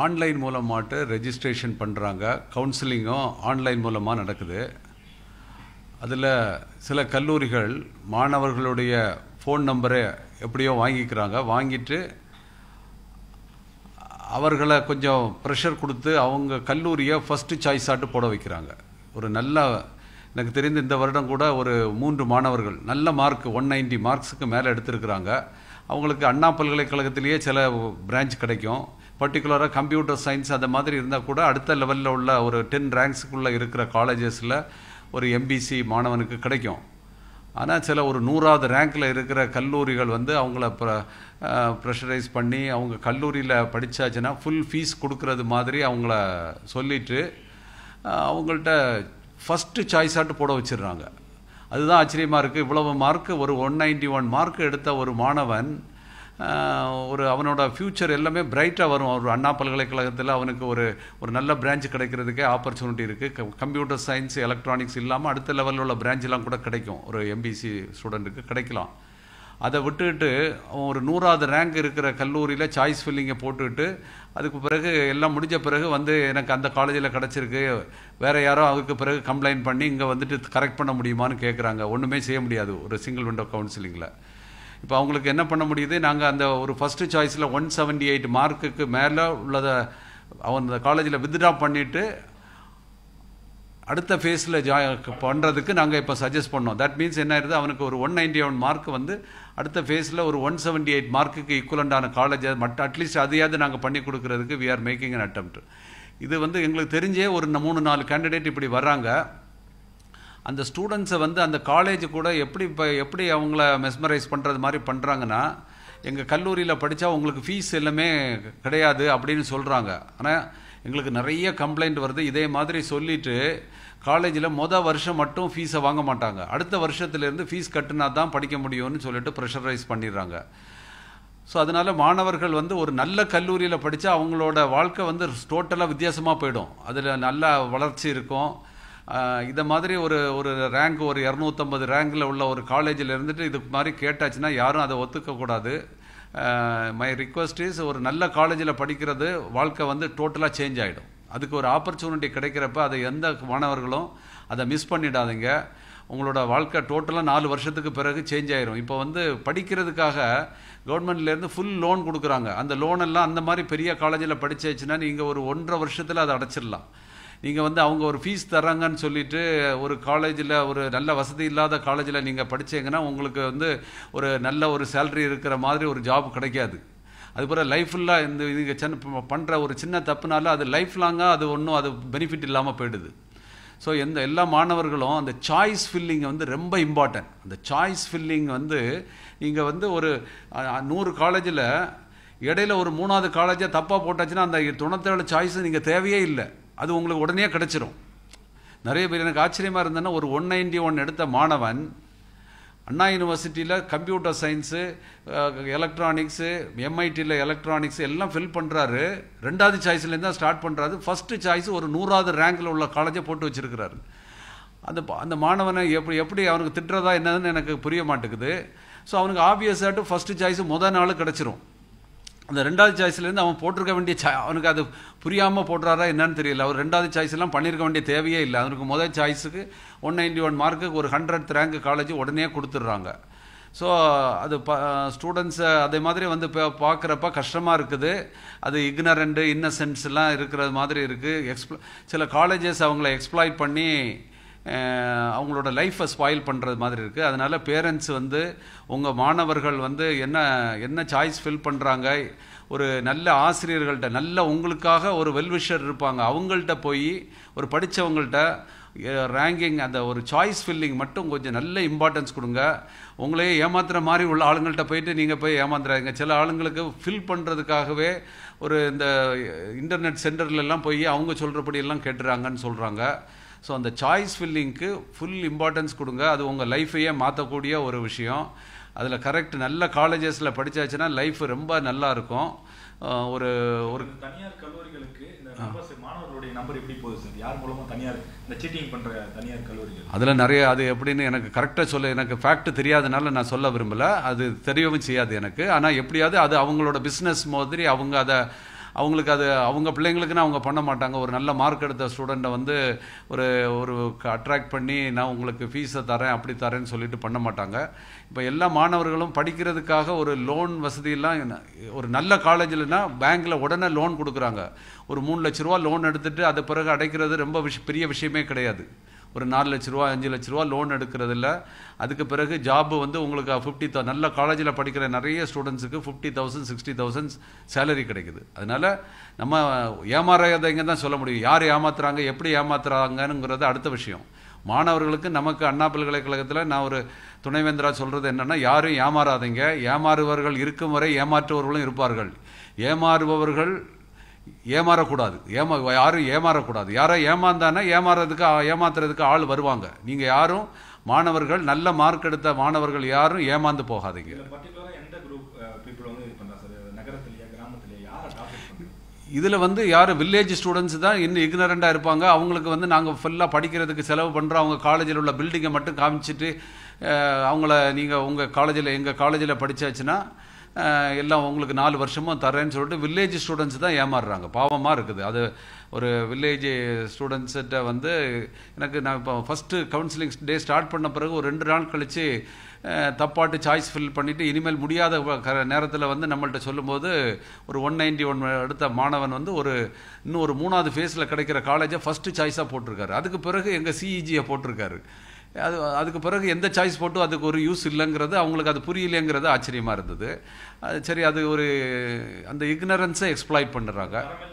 online மூலமாட்டு registration பண்ணுறாங்க கவுன்சிலிங்கும் online மூலமாக நடக்குது அதில் சில கல்லூரிகள் மாணவர்களுடைய ஃபோன் நம்பரை எப்படியோ வாங்கிக்கிறாங்க வாங்கிட்டு அவர்களை கொஞ்சம் ப்ரெஷர் கொடுத்து அவங்க கல்லூரியை ஃபஸ்ட்டு சாய்ஸாட்டு போட வைக்கிறாங்க ஒரு நல்ல எனக்கு தெரிந்து இந்த வருடம் கூட ஒரு மூன்று மாணவர்கள் நல்ல மார்க் ஒன் நைன்டி மார்க்ஸுக்கு மேலே எடுத்திருக்கிறாங்க அவங்களுக்கு அண்ணா பல்கலைக்கழகத்திலேயே சில பிரான்ச் கிடைக்கும் பர்டிகுலராக கம்ப்யூட்டர் சயின்ஸ் அந்த மாதிரி இருந்தால் கூட அடுத்த லெவலில் உள்ள ஒரு டென் ரேங்க்ஸுக்குள்ளே இருக்கிற காலேஜஸில் ஒரு எம்பிசி மாணவனுக்கு கிடைக்கும் ஆனால் சில ஒரு நூறாவது ரேங்கில் இருக்கிற கல்லூரிகள் வந்து அவங்கள ப்ர ப்ரெஷரைஸ் பண்ணி அவங்க கல்லூரியில் படித்தாச்சுன்னா ஃபுல் ஃபீஸ் கொடுக்கறது மாதிரி அவங்கள சொல்லிவிட்டு அவங்கள்ட்ட ஃபஸ்ட்டு சாய்ஸாட்டு போட வச்சிடுறாங்க அதுதான் ஆச்சரியமாக இருக்குது இவ்வளவு மார்க்கு ஒரு ஒன் நைன்டி ஒன் மார்க் எடுத்த ஒரு மாணவன் ஒரு அவனோட ஃப்யூச்சர் எல்லாமே பிரைட்டாக வரும் ஒரு அண்ணா பல்கலைக்கழகத்தில் அவனுக்கு ஒரு ஒரு நல்ல பிரான்ச் கிடைக்கிறதுக்கே ஆப்பர்ச்சுனிட்டி இருக்குது கம்ப்யூட்டர் சயின்ஸ் எலக்ட்ரானிக்ஸ் இல்லாமல் அடுத்த லெவலில் உள்ள பிரான்ச்செலாம் கூட கிடைக்கும் ஒரு எம்பிசி ஸ்டூடெண்ட்டுக்கு கிடைக்கலாம் அதை விட்டுட்டு அவன் ஒரு நூறாவது ரேங்க் இருக்கிற கல்லூரியில் சாய்ஸ் ஃபில்லிங்கை போட்டுக்கிட்டு அதுக்கு பிறகு எல்லாம் முடிஞ்ச பிறகு வந்து எனக்கு அந்த காலேஜில் கிடச்சிருக்கு வேறு யாரோ அதுக்கு பிறகு கம்ப்ளைண்ட் பண்ணி இங்கே வந்துட்டு கரெக்ட் பண்ண முடியுமான்னு கேட்குறாங்க ஒன்றுமே செய்ய முடியாது ஒரு சிங்கிள் விண்டோ கவுன்சிலிங்கில் இப்போ அவங்களுக்கு என்ன பண்ண முடியுது நாங்கள் அந்த ஒரு ஃபஸ்ட்டு சாய்ஸில் ஒன் செவன்டி எயிட் மார்க்குக்கு மேலே உள்ளதை அவன் அந்த காலேஜில் வித்ட்ரா பண்ணிவிட்டு அடுத்த ஃபேஸில் ஜாய் பண்ணுறதுக்கு நாங்கள் இப்போ சஜஸ்ட் பண்ணோம் தட் மீன்ஸ் என்ன ஆயிருது அவனுக்கு ஒரு ஒன் நைன்டி ஒன் மார்க் வந்து அடுத்த ஃபேஸில் ஒரு ஒன் செவன்டி எயிட் மார்க்குக்கு ஈக்குவலண்டான காலேஜ் மட் அட்லீஸ்ட் அதையாவது நாங்கள் பண்ணி கொடுக்குறதுக்கு we are making an attempt இது வந்து எங்களுக்கு தெரிஞ்சே ஒரு மூணு நாலு கேண்டிடேட் இப்படி வராங்க அந்த ஸ்டூடெண்ட்ஸை வந்து அந்த காலேஜ் கூட எப்படி இப்போ எப்படி அவங்கள மெஸ்மரைஸ் பண்ணுறது மாதிரி பண்ணுறாங்கன்னா எங்கள் கல்லூரியில் படித்தா உங்களுக்கு ஃபீஸ் எல்லாமே கிடையாது அப்படின்னு சொல்கிறாங்க ஆனால் எங்களுக்கு நிறைய கம்ப்ளைண்ட் வருது இதே மாதிரி சொல்லிவிட்டு காலேஜில் மொதல் வருஷம் மட்டும் ஃபீஸை வாங்க மாட்டாங்க அடுத்த வருஷத்துலேருந்து ஃபீஸ் கட்டினா தான் படிக்க முடியும்னு சொல்லிட்டு ப்ரெஷரைஸ் பண்ணிடுறாங்க ஸோ அதனால் மாணவர்கள் வந்து ஒரு நல்ல கல்லூரியில் படித்தா அவங்களோட வாழ்க்கை வந்து டோட்டலாக வித்தியாசமாக போயிடும் அதில் நல்ல வளர்ச்சி இருக்கும் இதை மாதிரி ஒரு ஒரு ரேங்க் ஒரு இரநூத்தம்பது ரேங்கில் உள்ள ஒரு காலேஜில் இருந்துட்டு இது மாதிரி கேட்டாச்சுன்னா யாரும் அதை ஒத்துக்கக்கூடாது மை ரிக்வஸ்ட் இஸ் ஒரு நல்ல காலேஜில் படிக்கிறது வாழ்க்கை வந்து டோட்டலாக சேஞ்ச் ஆகிடும் அதுக்கு ஒரு ஆப்பர்ச்சுனிட்டி கிடைக்கிறப்ப அதை எந்த மாணவர்களும் அதை மிஸ் பண்ணிடாதீங்க உங்களோட வாழ்க்கை டோட்டலாக நாலு வருஷத்துக்கு பிறகு சேஞ்ச் ஆயிரும் இப்போ வந்து படிக்கிறதுக்காக கவர்மெண்ட்லேருந்து ஃபுல் லோன் கொடுக்குறாங்க அந்த லோன் எல்லாம் அந்த மாதிரி பெரிய காலேஜில் படிச்சாச்சுன்னா நீங்கள் ஒரு ஒன்றரை வருஷத்தில் அதை அடைச்சிடலாம் நீங்கள் வந்து அவங்க ஒரு ஃபீஸ் தராங்கன்னு சொல்லிட்டு ஒரு காலேஜில் ஒரு நல்ல வசதி இல்லாத காலேஜில் நீங்கள் படித்தீங்கன்னா உங்களுக்கு வந்து ஒரு நல்ல ஒரு சேல்ரி இருக்கிற மாதிரி ஒரு ஜாப் கிடைக்காது அதுபோல் லைஃப் ஃபுல்லாக இந்த இது சின்ன பண்ணுற ஒரு சின்ன தப்புனால அது லைஃப் லாங்காக அது ஒன்றும் அது பெனிஃபிட் இல்லாமல் போயிடுது ஸோ எந்த எல்லா மாணவர்களும் அந்த சாய்ஸ் ஃபில்லிங் வந்து ரொம்ப இம்பார்ட்டன்ட் அந்த சாய்ஸ் ஃபில்லிங் வந்து நீங்கள் வந்து ஒரு நூறு காலேஜில் இடையில ஒரு மூணாவது காலேஜாக தப்பாக போட்டாச்சுன்னா அந்த தொண்ணூத்தேழு சாய்ஸு நீங்கள் தேவையே இல்லை அது உங்களுக்கு உடனே கிடச்சிரும் நிறைய பேர் எனக்கு ஆச்சரியமாக இருந்ததுன்னா ஒரு ஒன் நைன்டி ஒன் எடுத்த மாணவன் அண்ணா யூனிவர்சிட்டியில் கம்ப்யூட்டர் சயின்ஸு எலக்ட்ரானிக்ஸு எம்ஐடியில் எலக்ட்ரானிக்ஸ் எல்லாம் ஃபில் பண்ணுறாரு ரெண்டாவது சாய்ஸ்லேருந்து தான் ஸ்டார்ட் பண்ணுறாரு ஃபஸ்ட்டு சாய்ஸ் ஒரு நூறாவது ரேங்கில் உள்ள காலேஜை போட்டு வச்சுருக்கிறாரு அந்த அந்த மாணவனை எப்படி எப்படி அவனுக்கு திட்டுறதா என்னதுன்னு எனக்கு புரிய மாட்டேங்குது ஸோ அவனுக்கு ஆப்வியஸாகட்டும் ஃபஸ்ட்டு சாய்ஸ் முதல் நாள் கிடச்சிரும் அந்த ரெண்டாவது சாய்ஸ்லேருந்து அவன் போட்டிருக்க வேண்டிய சா அவனுக்கு அது புரியாமல் போடுறாரா என்னன்னு தெரியல அவர் ரெண்டாவது சாய்ஸ்லாம் பண்ணியிருக்க வேண்டிய தேவையே இல்லை அவனுக்கு முதல் சாய்ஸுக்கு ஒன் நைன்டி ஒன் மார்க்குக்கு ஒரு ஹண்ட்ரட் ரேங்க் காலேஜ் உடனே கொடுத்துட்றாங்க ஸோ அது ப ஸ்டூடெண்ட்ஸை அதே மாதிரி வந்து இப்போ பார்க்குறப்ப கஷ்டமாக இருக்குது அது இக்னரண்டு இன்னசென்ஸ்லாம் இருக்கிறது மாதிரி இருக்குது எக்ஸ்ப்ள சில காலேஜஸ் அவங்கள எக்ஸ்ப்ளாய்ட் பண்ணி அவங்களோட லைஃப்பை ஸ்பாயில் பண்ணுறது மாதிரி இருக்குது அதனால் பேரண்ட்ஸ் வந்து உங்கள் மாணவர்கள் வந்து என்ன என்ன சாய்ஸ் ஃபில் பண்ணுறாங்க ஒரு நல்ல ஆசிரியர்கள்ட்ட நல்ல உங்களுக்காக ஒரு வெல்விஷர் இருப்பாங்க அவங்கள்ட்ட போய் ஒரு படித்தவங்கள்ட்ட ரேங்கிங் அந்த ஒரு சாய்ஸ் ஃபில்லிங் மட்டும் கொஞ்சம் நல்ல இம்பார்ட்டன்ஸ் கொடுங்க உங்களையே ஏமாத்துற மாதிரி உள்ள ஆளுங்கள்ட்ட போயிட்டு நீங்கள் போய் ஏமாத்துறாங்க சில ஆளுங்களுக்கு ஃபில் பண்ணுறதுக்காகவே ஒரு இந்த இன்டர்நெட் சென்டர்லெலாம் போய் அவங்க சொல்கிறபடியெல்லாம் கேட்டுறாங்கன்னு சொல்கிறாங்க ஸோ அந்த சாய்ஸ் ஃபில்லிங்க்கு ஃபுல் இம்பார்ட்டன்ஸ் கொடுங்க அது உங்கள் லைஃப்பையே மாற்றக்கூடிய ஒரு விஷயம் அதில் கரெக்ட் நல்ல காலேஜஸில் படித்தாச்சுன்னா லைஃப் ரொம்ப நல்லாயிருக்கும் ஒரு ஒரு தனியார் கல்லூரிகளுக்கு மாணவர்களுடைய நம்பர் எப்படி போகுது சார் யார் மூலமாக தனியார் இந்த சீட்டிங் பண்ணுற தனியார் கல்லூரிகள் அதில் நிறைய அது எப்படின்னு எனக்கு கரெக்டாக சொல்ல எனக்கு ஃபேக்ட் தெரியாதனால நான் சொல்ல விரும்பலை அது தெரியவும் செய்யாது எனக்கு ஆனால் எப்படியாவது அது அவங்களோட பிஸ்னஸ் மாதிரி அவங்க அதை அவங்களுக்கு அது அவங்க பிள்ளைங்களுக்குன்னு அவங்க பண்ண மாட்டாங்க ஒரு நல்ல மார்க் எடுத்த ஸ்டூடெண்ட்டை வந்து ஒரு ஒரு அட்ராக்ட் பண்ணி நான் உங்களுக்கு ஃபீஸை தரேன் அப்படி தரேன்னு சொல்லிட்டு பண்ண மாட்டாங்க இப்போ எல்லா மாணவர்களும் படிக்கிறதுக்காக ஒரு லோன் வசதியெல்லாம் ஒரு நல்ல காலேஜில்னா பேங்க்கில் உடனே லோன் கொடுக்குறாங்க ஒரு மூணு லட்ச ரூபா லோன் எடுத்துகிட்டு அது பிறகு அடைக்கிறது ரொம்ப விஷ பெரிய விஷயமே கிடையாது ஒரு நாலு லட்ச ரூபா அஞ்சு லட்ச ரூபா லோன் எடுக்கிறதில்ல அதுக்கு பிறகு ஜாப் வந்து உங்களுக்கு ஃபிஃப்டி தௌ நல்ல காலேஜில் படிக்கிற நிறைய ஸ்டூடெண்ட்ஸுக்கு fifty thousand sixty thousand salary கிடைக்குது அதனால் நம்ம ஏமாறாதைங்க தான் சொல்ல முடியும் யார் ஏமாத்துறாங்க எப்படி ஏமாத்துறாங்கிறது அடுத்த விஷயம் மாணவர்களுக்கு நமக்கு அண்ணா பல்கலைக்கழகத்தில் நான் ஒரு துணைவேந்தராக சொல்கிறது என்னென்னா யாரும் ஏமாறாதீங்க ஏமாறுபவர்கள் இருக்கும் வரை ஏமாற்றுவர்களும் இருப்பார்கள் ஏமாறுபவர்கள் ஏமாறக்கூடாது ஏமா யாரும் ஏமாறக்கூடாது யாரோ ஏமாந்தானா ஏமாறதுக்கு ஏமாத்துறதுக்கு ஆள் வருவாங்க நீங்கள் யாரும் மாணவர்கள் நல்ல மார்க் எடுத்த மாணவர்கள் யாரும் ஏமாந்து போகாதீங்க இதில் வந்து யார் வில்லேஜ் ஸ்டூடெண்ட்ஸ் தான் இன்னும் இக்னரெண்டாக இருப்பாங்க அவங்களுக்கு வந்து நாங்கள் ஃபுல்லாக படிக்கிறதுக்கு செலவு பண்ணுறோம் அவங்க காலேஜில் உள்ள பில்டிங்கை மட்டும் காமிச்சிட்டு அவங்கள நீங்கள் உங்கள் காலேஜில் எங்கள் காலேஜில் படித்தாச்சுன்னா எல்லாம் உங்களுக்கு நாலு வருஷமாக தரேன்னு சொல்லிட்டு வில்லேஜ் ஸ்டூடெண்ட்ஸ் தான் ஏமாறுறாங்க பாவமாக இருக்குது அது ஒரு வில்லேஜ் ஸ்டூடெண்ட்ஸ்கிட்ட வந்து எனக்கு நான் இப்போ ஃபஸ்ட்டு கவுன்சிலிங் டே ஸ்டார்ட் பண்ண பிறகு ஒரு ரெண்டு நாள் கழித்து தப்பாட்டு சாய்ஸ் ஃபில் பண்ணிவிட்டு இனிமேல் முடியாத நேரத்தில் வந்து நம்மள்கிட்ட சொல்லும்போது ஒரு ஒன் நைன்டி ஒன் அடுத்த மாணவன் வந்து ஒரு இன்னும் ஒரு மூணாவது ஃபேஸில் கிடைக்கிற காலேஜை ஃபஸ்ட்டு சாய்ஸாக போட்டிருக்காரு அதுக்கு பிறகு எங்கள் சிஇஜியை e போட்டிருக்காரு அது அதுக்கு பிறகு எந்த சாய்ஸ் போட்டும் அதுக்கு ஒரு யூஸ் இல்லைங்கிறது அவங்களுக்கு அது புரியலைங்கிறது ஆச்சரியமாக இருந்தது அது சரி அது ஒரு அந்த இக்னரன்ஸை எக்ஸ்ப்ளாய்ட் பண்ணுறாங்க